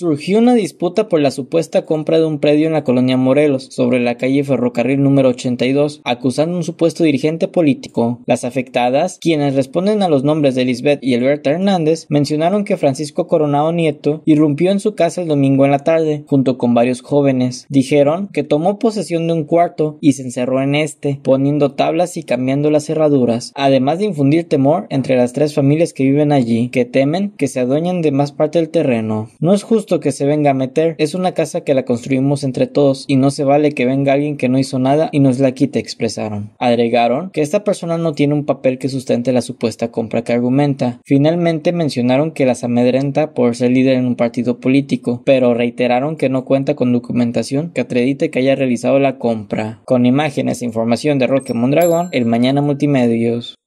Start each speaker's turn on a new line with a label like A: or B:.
A: surgió una disputa por la supuesta compra de un predio en la colonia Morelos, sobre la calle Ferrocarril número 82, acusando a un supuesto dirigente político. Las afectadas, quienes responden a los nombres de Lisbeth y Alberta Hernández, mencionaron que Francisco Coronado Nieto irrumpió en su casa el domingo en la tarde, junto con varios jóvenes. Dijeron que tomó posesión de un cuarto y se encerró en este, poniendo tablas y cambiando las cerraduras, además de infundir temor entre las tres familias que viven allí, que temen que se adueñen de más parte del terreno. No es justo que se venga a meter. Es una casa que la construimos entre todos y no se vale que venga alguien que no hizo nada y nos la quite, expresaron. Agregaron que esta persona no tiene un papel que sustente la supuesta compra que argumenta. Finalmente mencionaron que las amedrenta por ser líder en un partido político, pero reiteraron que no cuenta con documentación que acredite que haya realizado la compra. Con imágenes e información de Roque Mondragón, el Mañana Multimedios.